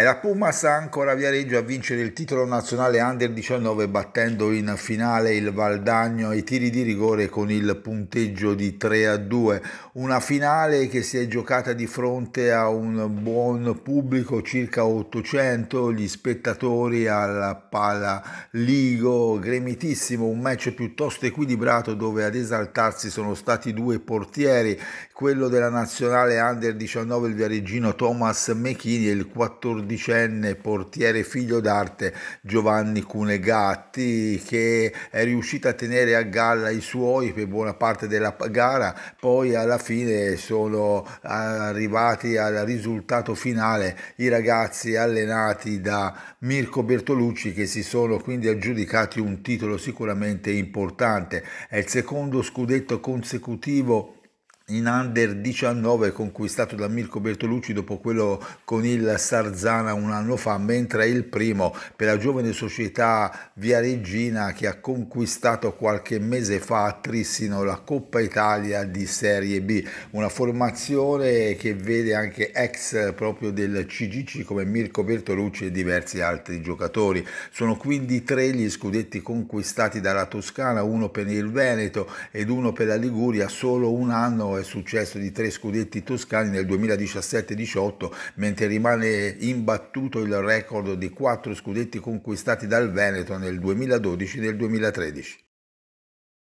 E la Puma sa ancora Viareggio a vincere il titolo nazionale under 19 battendo in finale il Valdagno ai tiri di rigore con il punteggio di 3 a 2. Una finale che si è giocata di fronte a un buon pubblico, circa 800, gli spettatori al pala Ligo, gremitissimo, un match piuttosto equilibrato dove ad esaltarsi sono stati due portieri, quello della nazionale under 19 il viareggino Thomas Mechini e il 14 quattordicenne portiere figlio d'arte Giovanni Cunegatti che è riuscito a tenere a galla i suoi per buona parte della gara, poi alla fine sono arrivati al risultato finale i ragazzi allenati da Mirko Bertolucci che si sono quindi aggiudicati un titolo sicuramente importante, è il secondo scudetto consecutivo in under 19 conquistato da Mirko Bertolucci dopo quello con il Sarzana un anno fa, mentre il primo per la giovane società Via Regina che ha conquistato qualche mese fa a Trissino la Coppa Italia di Serie B, una formazione che vede anche ex proprio del CGC come Mirko Bertolucci e diversi altri giocatori. Sono quindi tre gli scudetti conquistati dalla Toscana, uno per il Veneto ed uno per la Liguria, solo un anno è successo di tre scudetti toscani nel 2017-18, mentre rimane imbattuto il record di quattro scudetti conquistati dal Veneto nel 2012 e nel 2013.